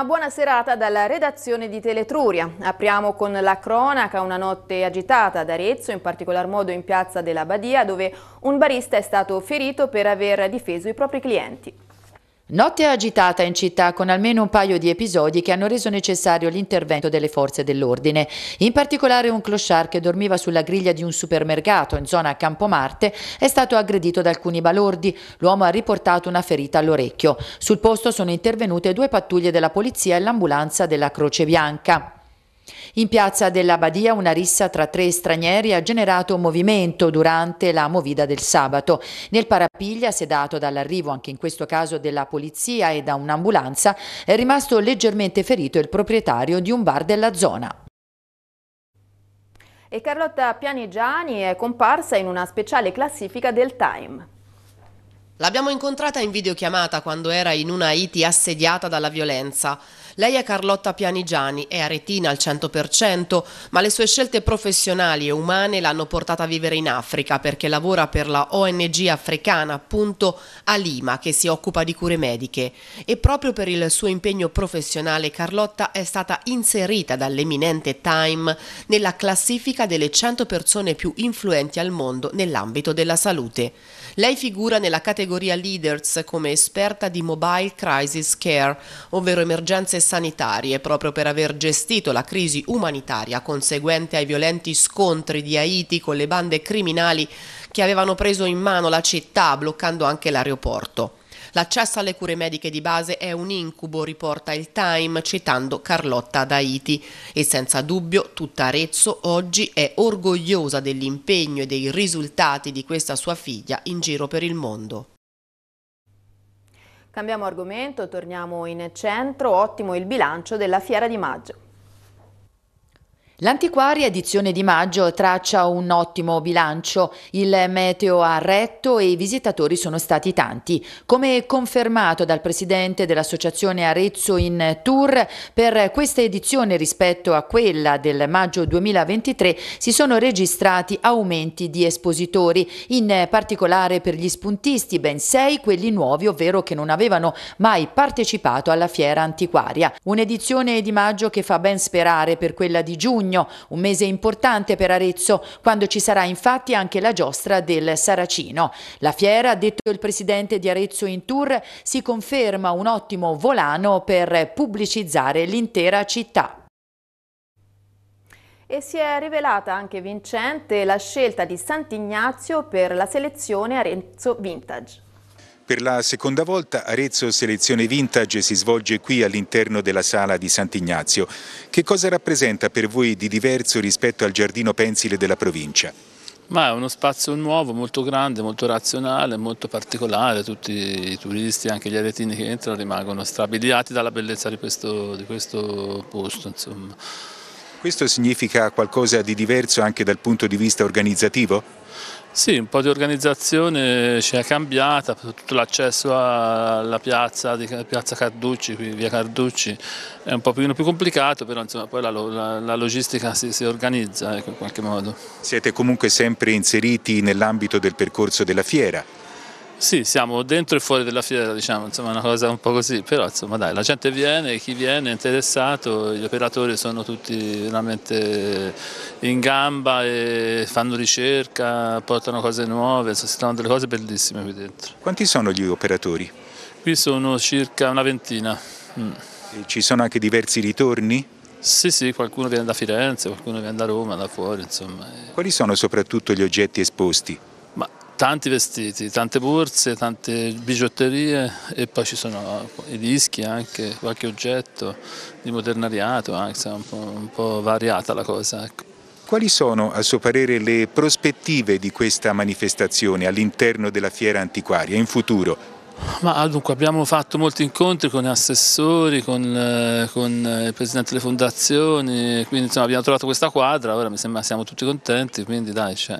Una buona serata dalla redazione di Teletruria. Apriamo con la cronaca, una notte agitata ad Arezzo, in particolar modo in piazza della Badia, dove un barista è stato ferito per aver difeso i propri clienti. Notte agitata in città con almeno un paio di episodi che hanno reso necessario l'intervento delle forze dell'ordine. In particolare un clochard che dormiva sulla griglia di un supermercato in zona Campomarte è stato aggredito da alcuni balordi. L'uomo ha riportato una ferita all'orecchio. Sul posto sono intervenute due pattuglie della polizia e l'ambulanza della Croce Bianca. In piazza della Badia una rissa tra tre stranieri ha generato movimento durante la movida del sabato. Nel parapiglia, sedato dall'arrivo anche in questo caso della polizia e da un'ambulanza, è rimasto leggermente ferito il proprietario di un bar della zona. E Carlotta Pianigiani è comparsa in una speciale classifica del Time. L'abbiamo incontrata in videochiamata quando era in una Haiti assediata dalla violenza. Lei è Carlotta Pianigiani, è aretina al 100%, ma le sue scelte professionali e umane l'hanno portata a vivere in Africa perché lavora per la ONG africana, appunto a Lima, che si occupa di cure mediche. E proprio per il suo impegno professionale Carlotta è stata inserita dall'eminente Time nella classifica delle 100 persone più influenti al mondo nell'ambito della salute. Lei figura nella categoria Leaders come esperta di Mobile Crisis Care, ovvero emergenze sanitarie proprio per aver gestito la crisi umanitaria conseguente ai violenti scontri di Haiti con le bande criminali che avevano preso in mano la città bloccando anche l'aeroporto. L'accesso alle cure mediche di base è un incubo, riporta il Time citando Carlotta Daiti e senza dubbio tutta Arezzo oggi è orgogliosa dell'impegno e dei risultati di questa sua figlia in giro per il mondo. Cambiamo argomento, torniamo in centro, ottimo il bilancio della fiera di maggio. L'antiquaria edizione di maggio traccia un ottimo bilancio, il meteo ha retto e i visitatori sono stati tanti. Come confermato dal presidente dell'associazione Arezzo in Tour, per questa edizione rispetto a quella del maggio 2023 si sono registrati aumenti di espositori, in particolare per gli spuntisti, ben sei quelli nuovi, ovvero che non avevano mai partecipato alla fiera antiquaria. Un'edizione di maggio che fa ben sperare per quella di giugno giugno, un mese importante per Arezzo, quando ci sarà infatti anche la giostra del Saracino. La fiera, ha detto il presidente di Arezzo in tour, si conferma un ottimo volano per pubblicizzare l'intera città. E si è rivelata anche vincente la scelta di Sant'Ignazio per la selezione Arezzo Vintage. Per la seconda volta Arezzo Selezione Vintage si svolge qui all'interno della sala di Sant'Ignazio. Che cosa rappresenta per voi di diverso rispetto al giardino pensile della provincia? Ma è uno spazio nuovo, molto grande, molto razionale, molto particolare, tutti i turisti, anche gli aretini che entrano rimangono strabiliati dalla bellezza di questo, di questo posto. Insomma. Questo significa qualcosa di diverso anche dal punto di vista organizzativo? Sì, un po' di organizzazione ci è cambiata, soprattutto l'accesso alla piazza, piazza Carducci, qui, via Carducci, è un po' più, più complicato, però insomma, poi la, la, la logistica si, si organizza ecco, in qualche modo. Siete comunque sempre inseriti nell'ambito del percorso della fiera? Sì, siamo dentro e fuori della fiera, diciamo, insomma, una cosa un po' così, però insomma dai, la gente viene, chi viene è interessato, gli operatori sono tutti veramente in gamba e fanno ricerca, portano cose nuove, si trovano delle cose bellissime qui dentro. Quanti sono gli operatori? Qui sono circa una ventina. Mm. ci sono anche diversi ritorni? Sì, sì, qualcuno viene da Firenze, qualcuno viene da Roma, da fuori, insomma. Quali sono soprattutto gli oggetti esposti? tanti vestiti, tante borse, tante bigiotterie e poi ci sono i dischi anche, qualche oggetto di modernariato, anche, un, po', un po' variata la cosa. Ecco. Quali sono a suo parere le prospettive di questa manifestazione all'interno della fiera antiquaria in futuro? Ma, dunque, abbiamo fatto molti incontri con gli assessori, con, eh, con eh, il presidente delle fondazioni, quindi insomma, abbiamo trovato questa quadra, ora mi sembra siamo tutti contenti, quindi dai, cioè,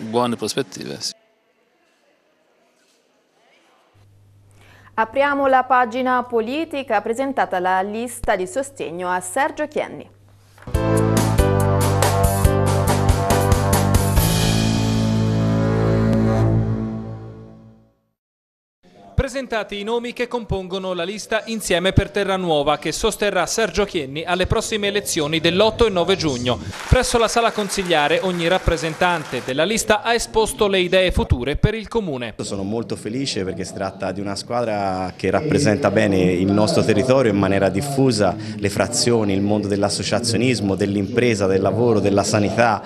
buone prospettive. Sì. Apriamo la pagina politica presentata la lista di sostegno a Sergio Chienni. presentati i nomi che compongono la lista Insieme per Terranuova che sosterrà Sergio Chienni alle prossime elezioni dell'8 e 9 giugno. Presso la sala consigliare ogni rappresentante della lista ha esposto le idee future per il Comune. Sono molto felice perché si tratta di una squadra che rappresenta bene il nostro territorio in maniera diffusa, le frazioni, il mondo dell'associazionismo, dell'impresa, del lavoro, della sanità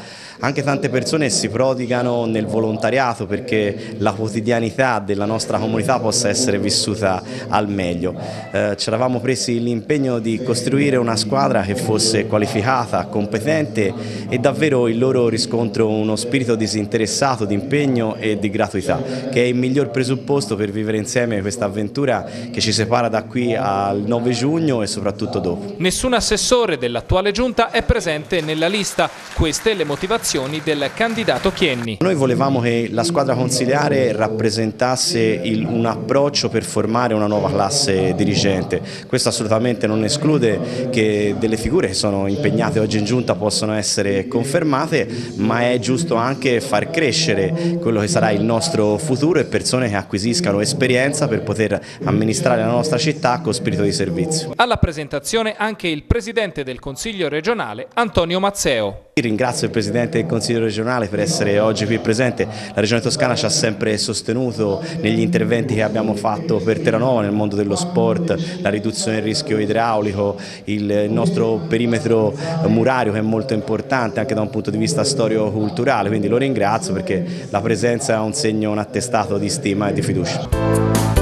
anche tante persone si prodigano nel volontariato perché la quotidianità della nostra comunità possa essere vissuta al meglio. Eh, ci eravamo presi l'impegno di costruire una squadra che fosse qualificata, competente e davvero il loro riscontro uno spirito disinteressato, di impegno e di gratuità, che è il miglior presupposto per vivere insieme questa avventura che ci separa da qui al 9 giugno e soprattutto dopo. Nessun assessore dell'attuale giunta è presente nella lista, queste le motivazioni dichiarazioni del candidato Chienni. Noi volevamo che la squadra consiliare rappresentasse il, un approccio per formare una nuova classe dirigente. Questo assolutamente non esclude che delle figure che sono impegnate oggi in giunta possano essere confermate, ma è giusto anche far crescere quello che sarà il nostro futuro e persone che acquisiscano esperienza per poter amministrare la nostra città con spirito di servizio. Alla presentazione anche il presidente del Consiglio regionale Antonio Mazzeo. Ringrazio il Presidente del Consiglio regionale per essere oggi qui presente, la Regione Toscana ci ha sempre sostenuto negli interventi che abbiamo fatto per Terranova nel mondo dello sport, la riduzione del rischio idraulico, il nostro perimetro murario che è molto importante anche da un punto di vista storico-culturale, quindi lo ringrazio perché la presenza è un segno, un attestato di stima e di fiducia.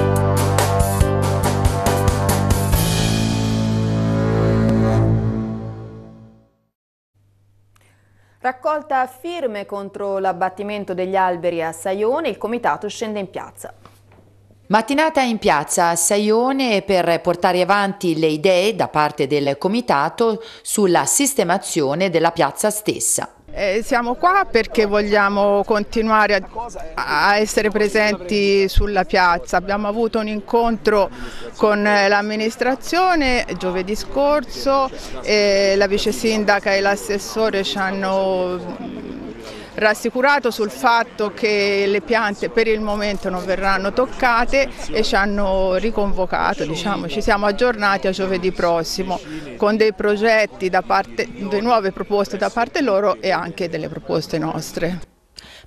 Raccolta firme contro l'abbattimento degli alberi a Saione, il comitato scende in piazza. Mattinata in piazza a Saione per portare avanti le idee da parte del comitato sulla sistemazione della piazza stessa. Eh, siamo qua perché vogliamo continuare a, a, essere presenti sulla piazza. Abbiamo avuto un incontro con eh, l'amministrazione giovedì scorso, eh, la vice sindaca e l'assessore ci hanno rassicurato sul fatto che le piante per il momento non verranno toccate e ci hanno riconvocato, diciamo, ci siamo aggiornati a giovedì prossimo con dei progetti da parte, delle nuove proposte da parte loro e anche delle proposte nostre.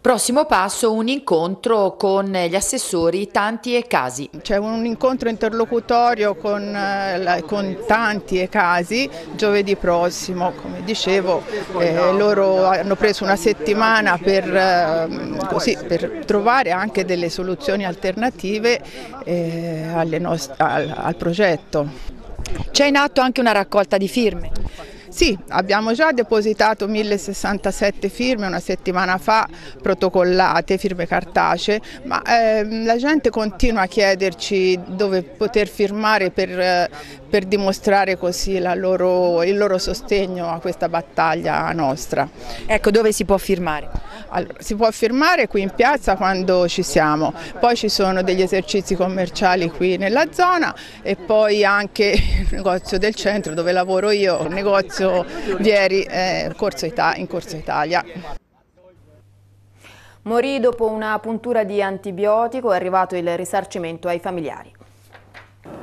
Prossimo passo un incontro con gli assessori Tanti e Casi. C'è un incontro interlocutorio con, eh, con, Tanti e Casi giovedì prossimo, come dicevo eh, loro hanno preso una settimana per, eh, così, per trovare anche delle soluzioni alternative eh, al, al progetto. C'è in atto anche una raccolta di firme. Sì, abbiamo già depositato 1067 firme una settimana fa, protocollate, firme cartacee, ma eh, la gente continua a chiederci dove poter firmare per, eh, per dimostrare così loro, il loro sostegno a questa battaglia nostra. Ecco, dove si può firmare? Allora, si può firmare qui in piazza quando ci siamo, poi ci sono degli esercizi commerciali qui nella zona e poi anche il negozio del centro dove lavoro io, il negozio Vieri eh, in Corso Italia. Morì dopo una puntura di antibiotico, è arrivato il risarcimento ai familiari.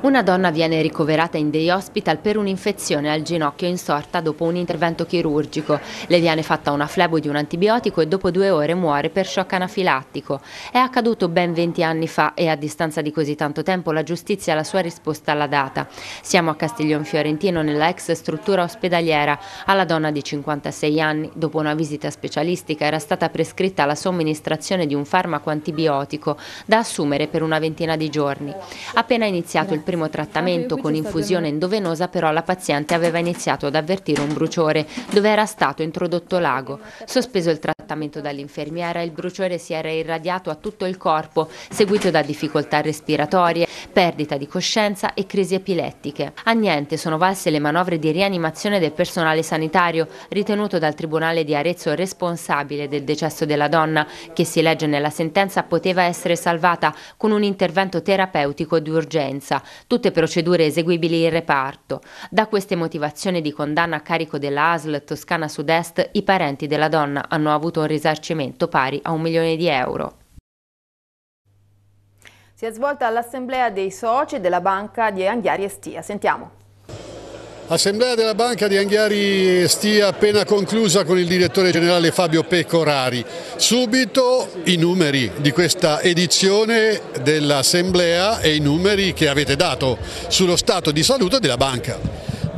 Una donna viene ricoverata in day hospital per un'infezione al ginocchio insorta dopo un intervento chirurgico. Le viene fatta una flebo di un antibiotico e dopo due ore muore per shock anafilattico. È accaduto ben 20 anni fa e a distanza di così tanto tempo la giustizia ha la sua risposta alla data. Siamo a Castiglion Fiorentino nella ex struttura ospedaliera. Alla donna di 56 anni, dopo una visita specialistica, era stata prescritta la somministrazione di un farmaco antibiotico da assumere per una ventina di giorni. Appena iniziato il primo ah, trattamento con infusione endovenosa però la paziente aveva iniziato ad avvertire un bruciore dove era stato introdotto l'ago. Sospeso il trattamento dall'infermiera il bruciore si era irradiato a tutto il corpo seguito da difficoltà respiratorie, perdita di coscienza e crisi epilettiche. A niente sono valse le manovre di rianimazione del personale sanitario ritenuto dal Tribunale di Arezzo responsabile del decesso della donna che si legge nella sentenza poteva essere salvata con un intervento terapeutico d'urgenza tutte procedure eseguibili in reparto. Da queste motivazioni di condanna a carico della ASL Toscana Sud-Est, i parenti della donna hanno avuto un risarcimento pari a un milione di euro. Si è svolta l'assemblea dei soci della banca di Anghiari Estia. Sentiamo. Assemblea della Banca di Anghiari Stia appena conclusa con il direttore generale Fabio Pecorari. Subito i numeri di questa edizione dell'Assemblea e i numeri che avete dato sullo stato di salute della Banca.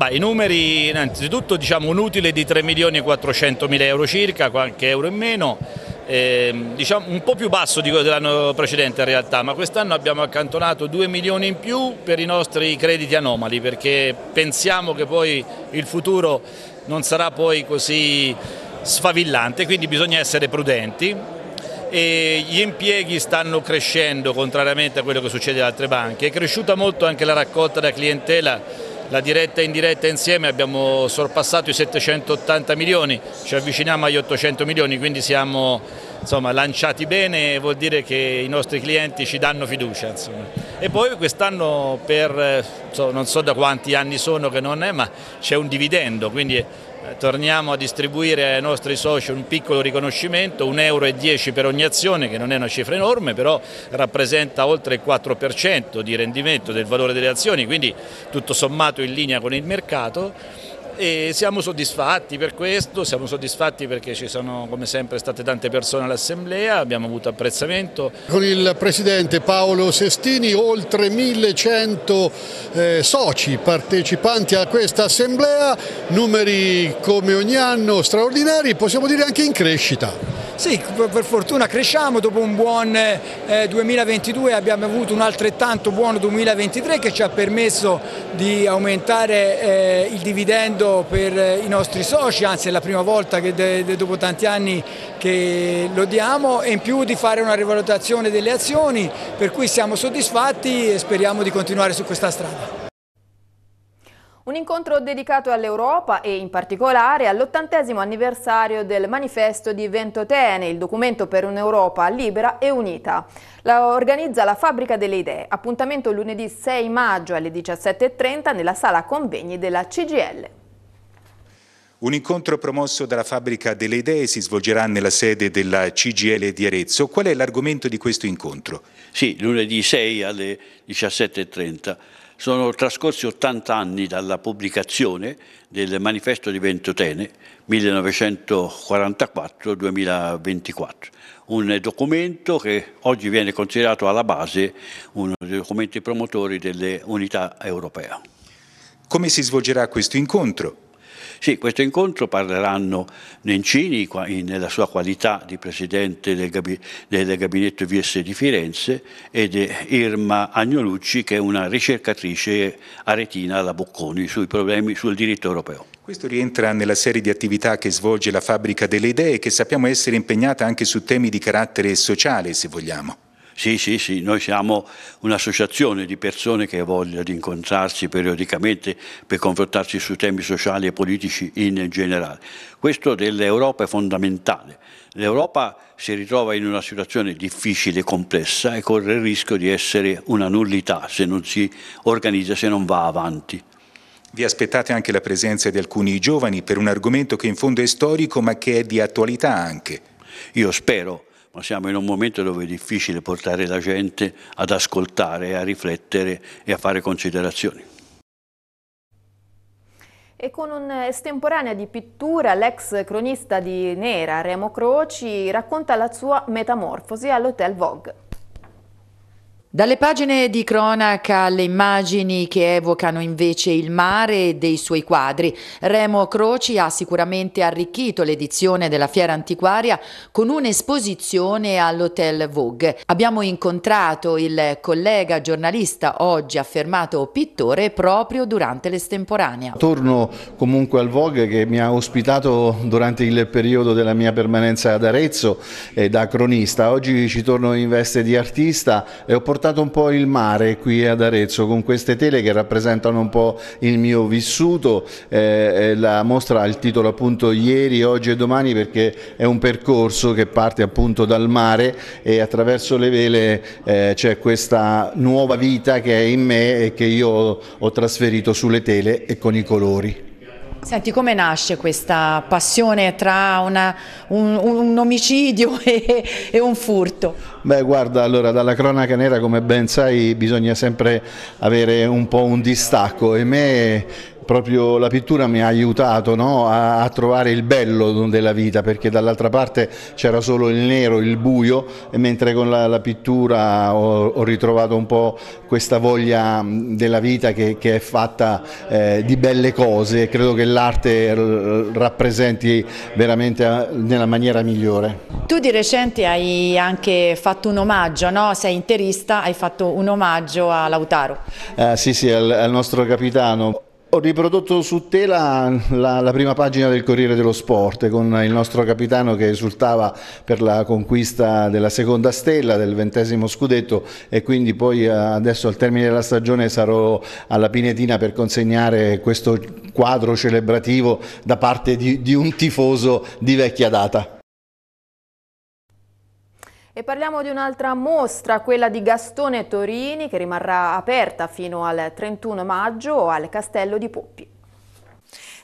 I numeri, innanzitutto diciamo, un utile di 3 milioni e 400 mila euro circa, qualche euro in meno, eh, diciamo un po' più basso di quello dell'anno precedente in realtà, ma quest'anno abbiamo accantonato 2 milioni in più per i nostri crediti anomali perché pensiamo che poi il futuro non sarà poi così sfavillante, quindi bisogna essere prudenti. E gli impieghi stanno crescendo contrariamente a quello che succede ad altre banche, è cresciuta molto anche la raccolta da clientela la diretta e indiretta insieme abbiamo sorpassato i 780 milioni, ci avviciniamo agli 800 milioni, quindi siamo insomma, lanciati bene e vuol dire che i nostri clienti ci danno fiducia. Insomma. E poi quest'anno per eh, non so da quanti anni sono che non è, ma c'è un dividendo, quindi eh, torniamo a distribuire ai nostri soci un piccolo riconoscimento, 1,10 euro per ogni azione che non è una cifra enorme però rappresenta oltre il 4% di rendimento del valore delle azioni quindi tutto sommato in linea con il mercato e siamo soddisfatti per questo, siamo soddisfatti perché ci sono come sempre state tante persone all'assemblea, abbiamo avuto apprezzamento. Con il presidente Paolo Sestini oltre 1100 eh, soci partecipanti a questa assemblea, numeri come ogni anno straordinari, possiamo dire anche in crescita. Sì, per fortuna cresciamo, dopo un buon 2022 eh, eh, abbiamo avuto un altrettanto buon 2023 che ci ha permesso di aumentare eh, il dividendo per i nostri soci, anzi è la prima volta che dopo tanti anni che lo diamo e in più di fare una rivalutazione delle azioni per cui siamo soddisfatti e speriamo di continuare su questa strada. Un incontro dedicato all'Europa e in particolare all'ottantesimo anniversario del manifesto di Ventotene, il documento per un'Europa libera e unita. La organizza la Fabbrica delle Idee, appuntamento lunedì 6 maggio alle 17.30 nella sala convegni della CGL. Un incontro promosso dalla Fabbrica delle Idee si svolgerà nella sede della CGL di Arezzo. Qual è l'argomento di questo incontro? Sì, lunedì 6 alle 17.30 sono trascorsi 80 anni dalla pubblicazione del Manifesto di Ventotene 1944-2024, un documento che oggi viene considerato alla base uno dei documenti promotori delle unità europee. Come si svolgerà questo incontro? Sì, questo incontro parleranno Nencini nella sua qualità di presidente del, gabi- del gabinetto VS di Firenze ed Irma Agnolucci che è una ricercatrice aretina alla Bocconi sui problemi sul diritto europeo. Questo rientra nella serie di attività che svolge la Fabbrica delle Idee, che sappiamo essere impegnata anche su temi di carattere sociale, se vogliamo. Sì, sì, sì, noi siamo un'associazione di persone che ha voglia di incontrarsi periodicamente per confrontarsi su temi sociali e politici in generale. Questo dell'Europa è fondamentale. L'Europa si ritrova in una situazione difficile e complessa e corre il rischio di essere una nullità se non si organizza, se non va avanti. Vi aspettate anche la presenza di alcuni giovani per un argomento che in fondo è storico ma che è di attualità anche. Io spero ma siamo in un momento dove è difficile portare la gente ad ascoltare, a riflettere e a fare considerazioni. E con un'estemporanea di pittura l'ex cronista di Nera, Remo Croci, racconta la sua metamorfosi all'Hotel Vogue. Dalle pagine di cronaca alle immagini che evocano invece il mare e dei suoi quadri, Remo Croci ha sicuramente arricchito l'edizione della Fiera Antiquaria con un'esposizione all'Hotel Vogue. Abbiamo incontrato il collega giornalista oggi affermato pittore proprio durante l'estemporanea. Torno comunque al Vogue che mi ha ospitato durante il periodo della mia permanenza ad Arezzo e eh, da cronista. Oggi ci torno in veste di artista e ho portato portato un po' il mare qui ad Arezzo con queste tele che rappresentano un po' il mio vissuto. Eh, eh la mostra ha il titolo appunto ieri, oggi e domani perché è un percorso che parte appunto dal mare e attraverso le vele eh, c'è questa nuova vita che è in me e che io ho trasferito sulle tele e con i colori. Senti, come nasce questa passione tra una, un, un, omicidio e, e, un furto? Beh, guarda, allora, dalla cronaca nera, come ben sai, bisogna sempre avere un po' un distacco e me proprio la pittura mi ha aiutato no? a, a, trovare il bello della vita perché dall'altra parte c'era solo il nero, il buio mentre con la, la pittura ho, ho, ritrovato un po' questa voglia mm, della vita che, che è fatta eh, di belle cose e credo che l'arte rappresenti veramente eh, nella maniera migliore. Tu di recente hai anche fatto un omaggio, no? sei interista, hai fatto un omaggio a Lautaro. Eh, sì, sì, al, al nostro capitano. Ho riprodotto su tela la, la, prima pagina del Corriere dello Sport con il nostro capitano che esultava per la conquista della seconda stella del ventesimo scudetto e quindi poi eh, adesso al termine della stagione sarò alla Pinetina per consegnare questo quadro celebrativo da parte di, di un tifoso di vecchia data. E parliamo di un'altra mostra, quella di Gastone Torini, che rimarrà aperta fino al 31 maggio al Castello di Poppi.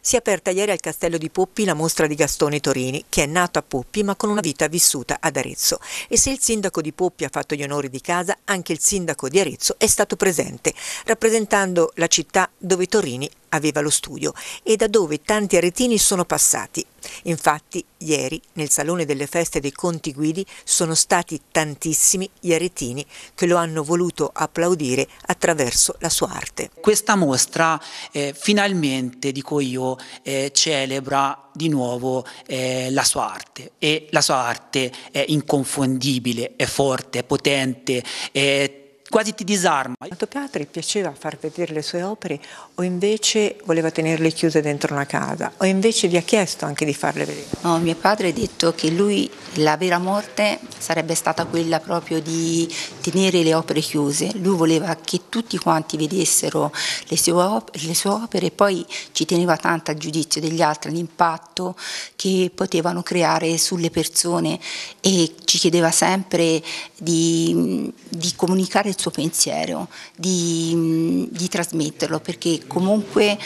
Si è aperta ieri al Castello di Poppi la mostra di Gastone Torini, che è nato a Poppi ma con una vita vissuta ad Arezzo. E se il sindaco di Poppi ha fatto gli onori di casa, anche il sindaco di Arezzo è stato presente, rappresentando la città dove Torini aveva lo studio e da dove tanti aretini sono passati. Infatti, ieri, nel salone delle feste dei Conti Guidi, sono stati tantissimi gli aretini che lo hanno voluto applaudire attraverso la sua arte. Questa mostra eh, finalmente, dico io, eh, celebra di nuovo eh, la sua arte e la sua arte è inconfondibile, è forte, è potente, è quasi ti disarma. Renato Piatri piaceva far vedere le sue opere o invece voleva tenerle chiuse dentro una casa o invece vi ha chiesto anche di farle vedere? No, mio padre ha detto che lui la vera morte sarebbe stata quella proprio di tenere le opere chiuse, lui voleva che tutti quanti vedessero le sue, op le sue opere e poi ci teneva tanto al giudizio degli altri, all'impatto che potevano creare sulle persone e ci chiedeva sempre di, di comunicare suo pensiero, di, di trasmetterlo, perché comunque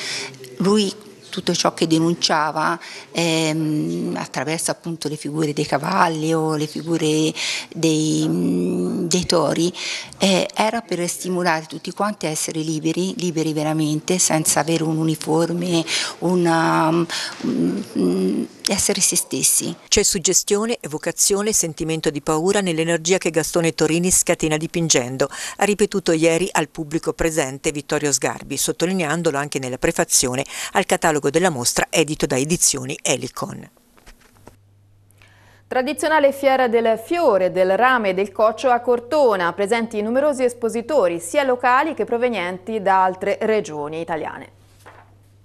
lui tutto ciò che denunciava ehm, attraverso appunto le figure dei cavalli o le figure dei, dei tori eh, era per stimolare tutti quanti a essere liberi, liberi veramente, senza avere un uniforme, una... Um, um, essere se stessi. C'è suggestione, evocazione, sentimento di paura nell'energia che Gastone Torini scatena dipingendo, ha ripetuto ieri al pubblico presente Vittorio Sgarbi, sottolineandolo anche nella prefazione al catalogo della mostra edito da edizioni Helicon. Tradizionale fiera del fiore, del rame e del coccio a Cortona, presenti numerosi espositori sia locali che provenienti da altre regioni italiane.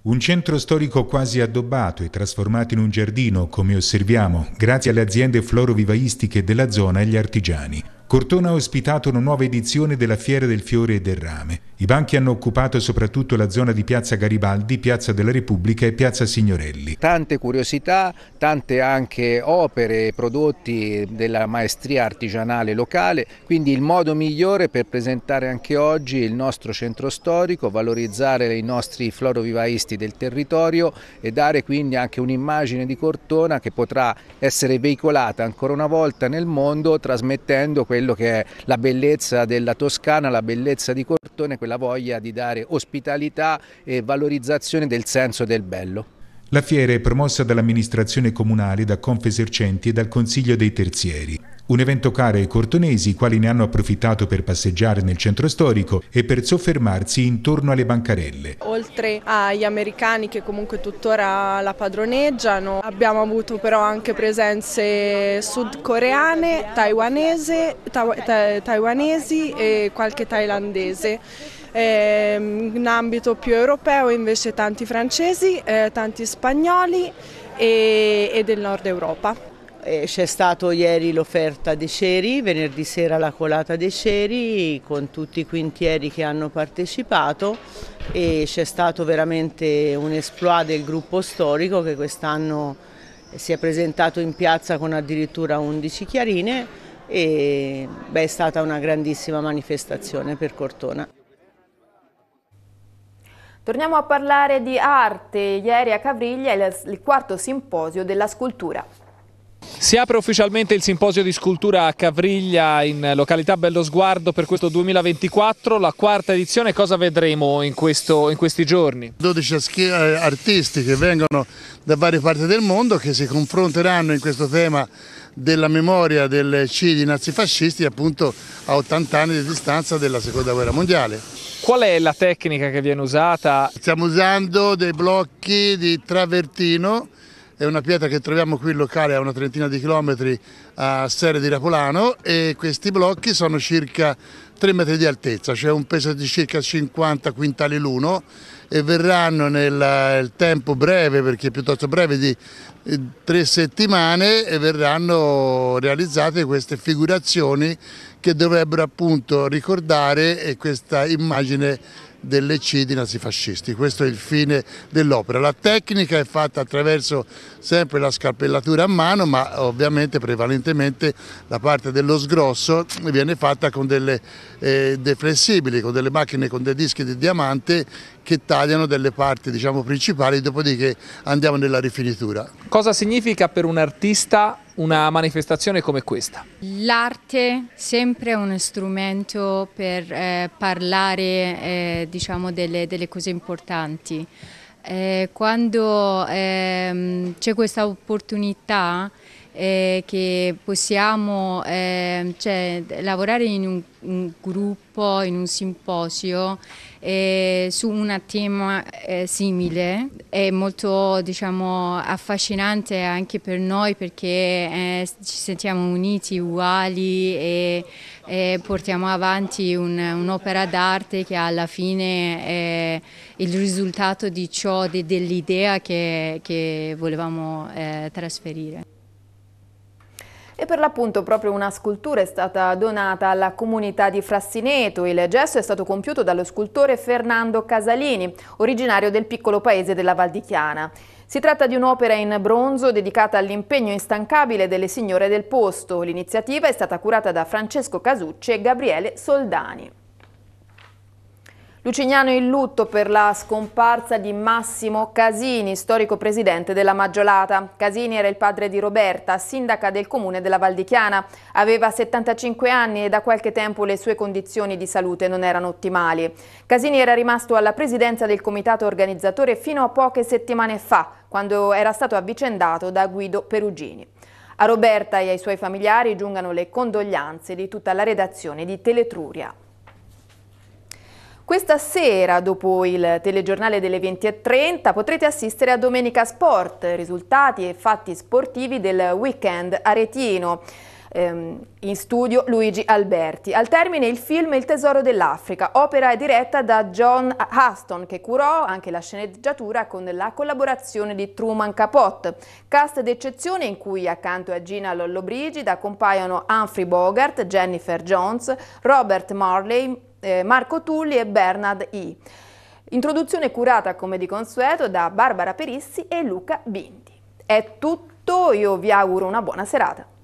Un centro storico quasi addobbato e trasformato in un giardino, come osserviamo, grazie alle aziende florovivaistiche della zona e agli artigiani. Cortona ha ospitato una nuova edizione della Fiera del Fiore e del Rame. I banchi hanno occupato soprattutto la zona di Piazza Garibaldi, Piazza della Repubblica e Piazza Signorelli. Tante curiosità, tante anche opere e prodotti della maestria artigianale locale, quindi il modo migliore per presentare anche oggi il nostro centro storico, valorizzare i nostri florovivaisti del territorio e dare quindi anche un'immagine di Cortona che potrà essere veicolata ancora una volta nel mondo trasmettendo quel quello che è la bellezza della Toscana, la bellezza di Cortone, quella voglia di dare ospitalità e valorizzazione del senso del bello. La fiera è promossa dall'amministrazione comunale, da Confesercenti e dal Consiglio dei Terzieri. Un evento caro ai cortonesi, i quali ne hanno approfittato per passeggiare nel centro storico e per soffermarsi intorno alle bancarelle. Oltre agli americani che comunque tuttora la padroneggiano, abbiamo avuto però anche presenze sudcoreane, taiwanese, ta ta taiwanesi e qualche thailandese. Ehm, in ambito più europeo invece tanti francesi, eh, tanti spagnoli e del nord Europa. Eh, c'è stato ieri l'offerta dei ceri, venerdì sera la colata dei ceri con tutti i quintieri che hanno partecipato e c'è stato veramente un esploit del gruppo storico che quest'anno si è presentato in piazza con addirittura 11 chiarine e beh, è stata una grandissima manifestazione per Cortona. Torniamo a parlare di arte. Ieri a Cavriglia è il quarto simposio della scultura. Si apre ufficialmente il simposio di scultura a Cavriglia in località Bello Sguardo per questo 2024, la quarta edizione, cosa vedremo in, questo, in questi giorni? 12 eh, artisti che vengono da varie parti del mondo che si confronteranno in questo tema della memoria del cidi nazifascisti appunto a 80 anni di distanza della seconda guerra mondiale. Qual è la tecnica che viene usata? Stiamo usando dei blocchi di travertino è una pietra che troviamo qui in locale a una trentina di chilometri a Serre di Rapolano e questi blocchi sono circa 3 metri di altezza, cioè un peso di circa 50 quintali l'uno e verranno nel tempo breve, perché piuttosto breve di eh, tre settimane, e verranno realizzate queste figurazioni che dovrebbero appunto ricordare eh, questa immagine delle cidi nazifascisti. Questo è il fine dell'opera. La tecnica è fatta attraverso sempre la scarpellatura a mano, ma ovviamente prevalentemente la parte dello sgrosso viene fatta con delle eh, deflessibili, con delle macchine con dei dischi di diamante che tagliano delle parti diciamo, principali, dopodiché andiamo nella rifinitura. Cosa significa per un artista una manifestazione come questa? L'arte sempre è uno strumento per eh, parlare eh, diciamo delle, delle, cose importanti. Eh, quando ehm, c'è questa opportunità eh, che possiamo eh, cioè, lavorare in un, un, gruppo, in un simposio eh, su un tema eh, simile. È molto diciamo, affascinante anche per noi perché eh, ci sentiamo uniti, uguali e, e portiamo avanti un'opera d'arte che alla fine è il risultato di ciò, de, dell'idea che, che, volevamo eh, trasferire e per l'appunto proprio una scultura è stata donata alla comunità di Frassineto. Il gesto è stato compiuto dallo scultore Fernando Casalini, originario del piccolo paese della Val di Chiana. Si tratta di un'opera in bronzo dedicata all'impegno instancabile delle signore del posto. L'iniziativa è stata curata da Francesco Casucci e Gabriele Soldani. Lucignano in lutto per la scomparsa di Massimo Casini, storico presidente della Maggiolata. Casini era il padre di Roberta, sindaca del comune della Valdichiana. Aveva 75 anni e da qualche tempo le sue condizioni di salute non erano ottimali. Casini era rimasto alla presidenza del comitato organizzatore fino a poche settimane fa, quando era stato avvicendato da Guido Perugini. A Roberta e ai suoi familiari giungano le condoglianze di tutta la redazione di Teletruria. Questa sera, dopo il telegiornale delle 20.30, potrete assistere a Domenica Sport, risultati e fatti sportivi del weekend aretino ehm, in studio Luigi Alberti. Al termine il film Il tesoro dell'Africa, opera diretta da John Huston che curò anche la sceneggiatura con la collaborazione di Truman Capote. Cast d'eccezione in cui accanto a Gina Lollobrigida compaiono Humphrey Bogart, Jennifer Jones, Robert Marley, eh, Marco Tulli e Bernard I. Introduzione curata come di consueto da Barbara Perissi e Luca Bindi. È tutto, io vi auguro una buona serata.